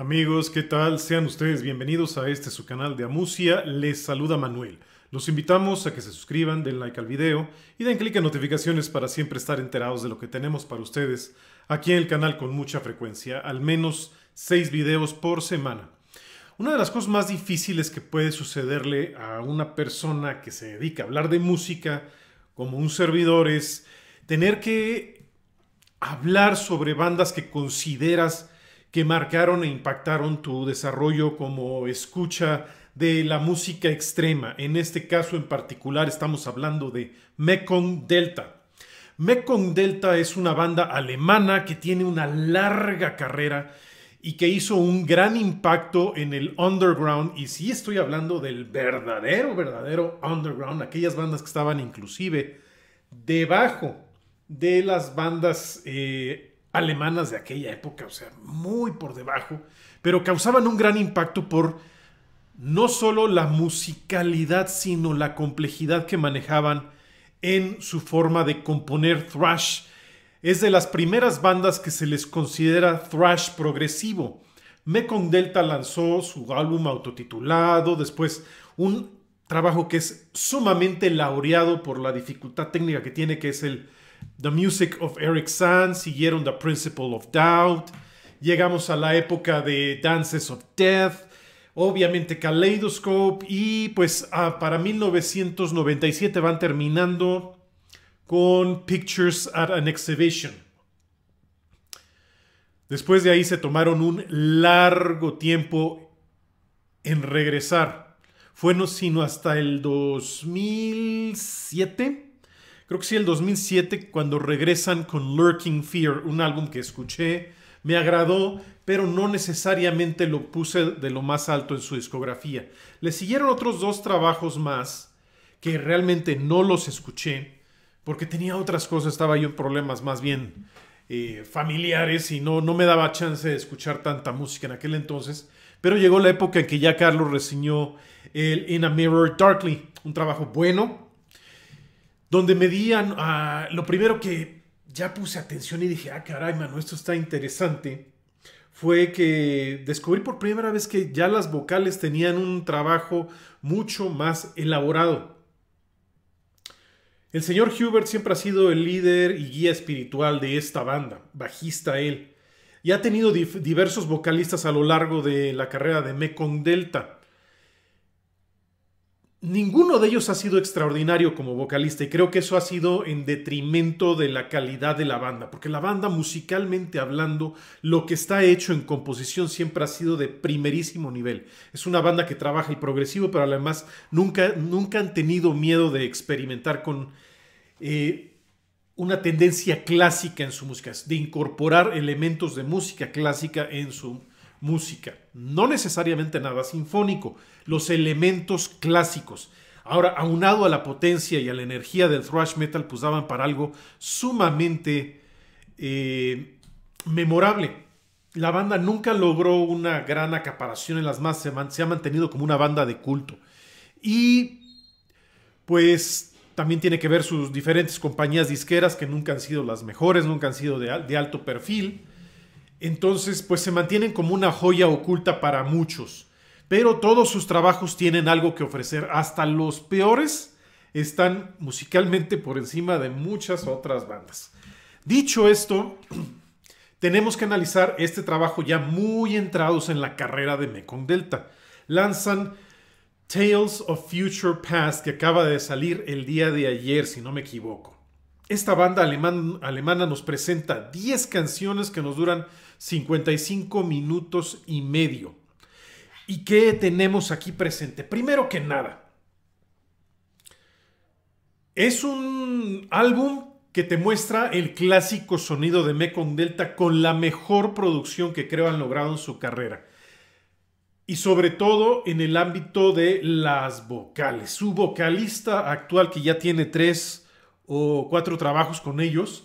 Amigos, ¿qué tal? Sean ustedes bienvenidos a este su canal de Amusia. Les saluda Manuel. Los invitamos a que se suscriban, den like al video y den clic en notificaciones para siempre estar enterados de lo que tenemos para ustedes aquí en el canal con mucha frecuencia, al menos seis videos por semana. Una de las cosas más difíciles que puede sucederle a una persona que se dedica a hablar de música como un servidor es tener que hablar sobre bandas que consideras que marcaron e impactaron tu desarrollo como escucha de la música extrema. En este caso en particular estamos hablando de Mekong Delta. Mekong Delta es una banda alemana que tiene una larga carrera y que hizo un gran impacto en el underground. Y sí estoy hablando del verdadero, verdadero underground, aquellas bandas que estaban inclusive debajo de las bandas eh, alemanas de aquella época, o sea, muy por debajo, pero causaban un gran impacto por no solo la musicalidad, sino la complejidad que manejaban en su forma de componer thrash. Es de las primeras bandas que se les considera thrash progresivo. Mekong Delta lanzó su álbum autotitulado, después un trabajo que es sumamente laureado por la dificultad técnica que tiene, que es el The Music of Eric Sand, siguieron The Principle of Doubt, llegamos a la época de Dances of Death, obviamente Kaleidoscope y pues ah, para 1997 van terminando con Pictures at an Exhibition. Después de ahí se tomaron un largo tiempo en regresar. Fue no sino hasta el 2007 creo que sí, el 2007, cuando regresan con Lurking Fear, un álbum que escuché, me agradó, pero no necesariamente lo puse de lo más alto en su discografía. Le siguieron otros dos trabajos más que realmente no los escuché, porque tenía otras cosas, estaba yo en problemas más bien eh, familiares y no, no me daba chance de escuchar tanta música en aquel entonces. Pero llegó la época en que ya Carlos reseñó el In a Mirror Darkly, un trabajo bueno, donde me ah, lo primero que ya puse atención y dije, ah, caray, mano, esto está interesante, fue que descubrí por primera vez que ya las vocales tenían un trabajo mucho más elaborado. El señor Hubert siempre ha sido el líder y guía espiritual de esta banda, bajista él, y ha tenido diversos vocalistas a lo largo de la carrera de Mekong Delta. Ninguno de ellos ha sido extraordinario como vocalista y creo que eso ha sido en detrimento de la calidad de la banda, porque la banda musicalmente hablando, lo que está hecho en composición siempre ha sido de primerísimo nivel. Es una banda que trabaja y progresivo, pero además nunca, nunca han tenido miedo de experimentar con eh, una tendencia clásica en su música, de incorporar elementos de música clásica en su música música, no necesariamente nada sinfónico, los elementos clásicos. Ahora, aunado a la potencia y a la energía del thrash metal, pues daban para algo sumamente eh, memorable. La banda nunca logró una gran acaparación en las más, se, ha mantenido como una banda de culto. Y pues también tiene que ver sus diferentes compañías disqueras que nunca han sido las mejores, nunca han sido de alto perfil. Entonces, pues se mantienen como una joya oculta para muchos. Pero todos sus trabajos tienen algo que ofrecer. Hasta los peores están musicalmente por encima de muchas otras bandas. Dicho esto, tenemos que analizar este trabajo ya muy entrados en la carrera de Mekong Delta. Lanzan Tales of Future Past, que acaba de salir el día de ayer, si no me equivoco. Esta banda alemana nos presenta 10 canciones que nos duran 55 minutos y medio. ¿Y qué tenemos aquí presente? Primero que nada, es un álbum que te muestra el clásico sonido de Mekong Delta con la mejor producción que creo han logrado en su carrera. Y sobre todo en el ámbito de las vocales. Su vocalista actual, que ya tiene tres o cuatro trabajos con ellos.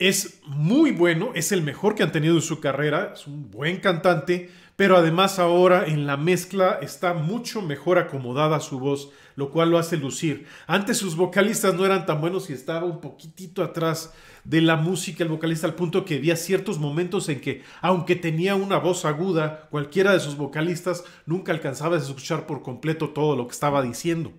Es muy bueno, es el mejor que han tenido en su carrera, es un buen cantante, pero además ahora en la mezcla está mucho mejor acomodada su voz, lo cual lo hace lucir. Antes sus vocalistas no eran tan buenos y estaba un poquitito atrás de la música el vocalista al punto que había ciertos momentos en que, aunque tenía una voz aguda, cualquiera de sus vocalistas nunca alcanzaba a escuchar por completo todo lo que estaba diciendo.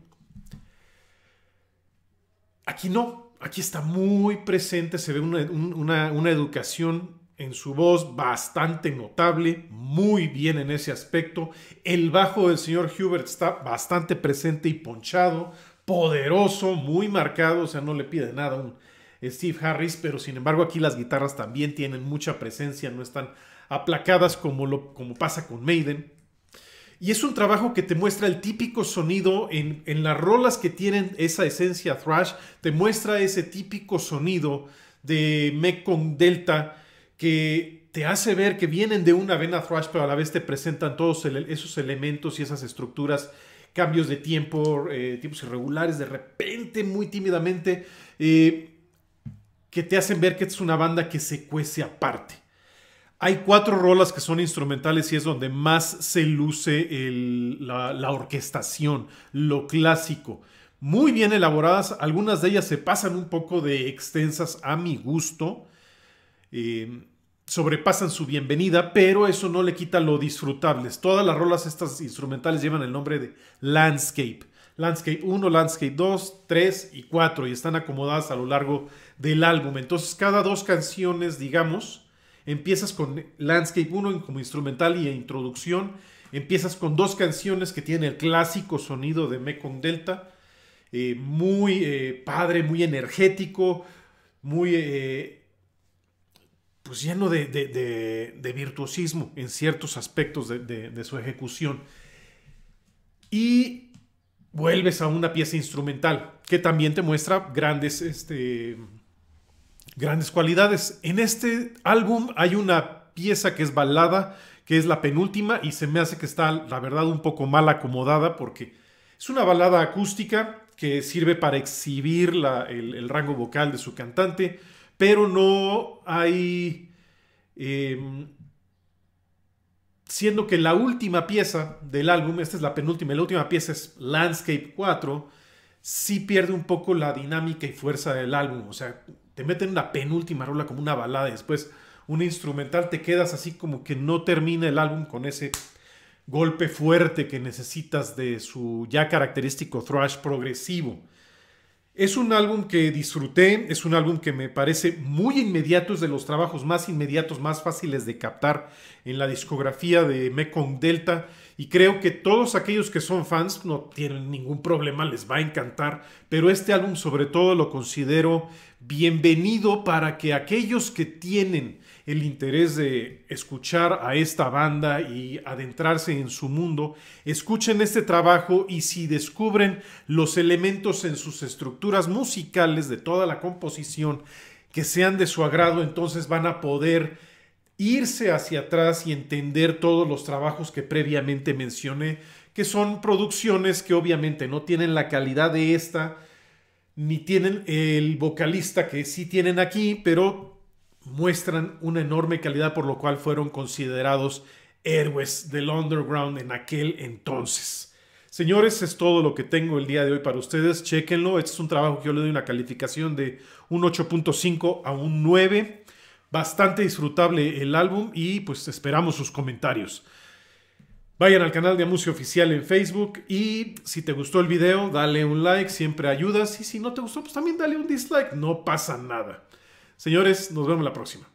Aquí no, aquí está muy presente, se ve una, educación en su voz bastante notable, muy bien en ese aspecto. El bajo del señor Hubert está bastante presente y ponchado, poderoso, muy marcado, o sea, no le pide nada a un Steve Harris, pero sin embargo aquí las guitarras también tienen mucha presencia, no están aplacadas como, lo, como pasa con Maiden. Y es un trabajo que te muestra el típico sonido en, las rolas que tienen esa esencia thrash, te muestra ese típico sonido de Mekong Delta que te hace ver que vienen de una vena thrash, pero a la vez te presentan todos esos elementos y esas estructuras, cambios de tiempo, eh, tiempos irregulares, de repente, muy tímidamente, eh, que te hacen ver que es una banda que se cuece aparte. Hay cuatro rolas que son instrumentales y es donde más se luce la, orquestación, lo clásico. Muy bien elaboradas, algunas de ellas se pasan un poco de extensas a mi gusto, eh, sobrepasan su bienvenida, pero eso no le quita lo disfrutables. Todas las rolas estas instrumentales llevan el nombre de Landscape. Landscape 1, Landscape 2, 3 y 4 y están acomodadas a lo largo del álbum. Entonces cada dos canciones, digamos, Empiezas con Landscape 1 como instrumental y introducción. Empiezas con dos canciones que tienen el clásico sonido de Mekong Delta. Eh, muy eh, padre, muy energético, muy eh, pues lleno de, de, virtuosismo en ciertos aspectos de su ejecución. Y vuelves a una pieza instrumental que también te muestra grandes este, Grandes cualidades. En este álbum hay una pieza que es balada, que es la penúltima y se me hace que está, la verdad, un poco mal acomodada porque es una balada acústica que sirve para exhibir el, rango vocal de su cantante, pero no hay... Em, siendo que la última pieza del álbum, esta es la penúltima, la última pieza es Landscape 4, sí pierde un poco la dinámica y fuerza del álbum, o sea, te meten una penúltima rola como una balada y después un instrumental, te quedas así como que no termina el álbum con ese golpe fuerte que necesitas de su ya característico thrash progresivo. Es un álbum que disfruté, es un álbum que me parece muy inmediato, es de los trabajos más inmediatos, más fáciles de captar en la discografía de Mekong Delta y creo que todos aquellos que son fans no tienen ningún problema, les va a encantar, pero este álbum sobre todo lo considero bienvenido para que aquellos que tienen el interés de escuchar a esta banda y adentrarse en su mundo, escuchen este trabajo y si descubren los elementos en sus estructuras musicales de toda la composición que sean de su agrado, entonces van a poder irse hacia atrás y entender todos los trabajos que previamente mencioné, que son producciones que obviamente no tienen la calidad de esta, ni tienen el vocalista que sí tienen aquí, pero muestran una enorme calidad por lo cual fueron considerados héroes del underground en aquel entonces. Señores, es todo lo que tengo el día de hoy para ustedes. Chequenlo. Este es un trabajo que yo le doy una calificación de un 8.5 a un 9. Bastante disfrutable el álbum y pues esperamos sus comentarios. Vayan al canal de Amucio Oficial en Facebook y si te gustó el video, dale un like, siempre ayudas. Y si no te gustó, pues también dale un dislike, no pasa nada. Señores, nos vemos la próxima.